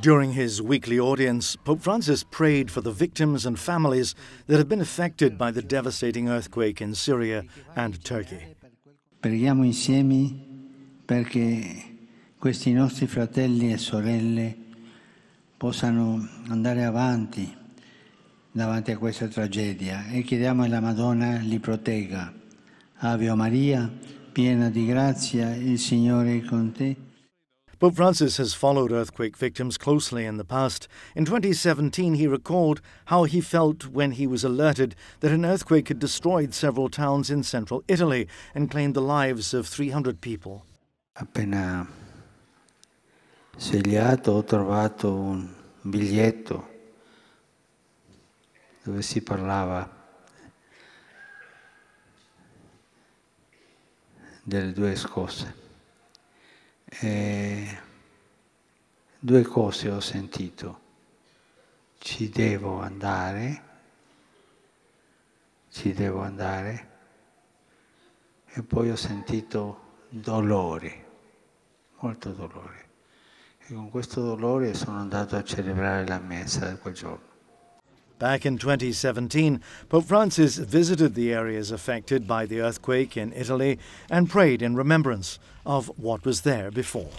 During his weekly audience, Pope Francis prayed for the victims and families that have been affected by the devastating earthquake in Syria and Turkey. Preghiamo insieme perché questi nostri fratelli e sorelle possano andare avanti davanti a questa tragedia e chiediamo alla Madonna li protegga. Ave Maria, piena di grazia, il Signore è con te. Pope Francis has followed earthquake victims closely in the past. In 2017, he recalled how he felt when he was alerted that an earthquake had destroyed several towns in central Italy and claimed the lives of 300 people. Appena svegliato ho trovato un biglietto dove si parlava delle due scosse. Eh, due cose ho sentito. Ci devo andare, ci devo andare, e poi ho sentito dolore, molto dolore. E con questo dolore sono andato a celebrare la messa di quel giorno. Back in 2017, Pope Francis visited the areas affected by the earthquake in Italy and prayed in remembrance of what was there before.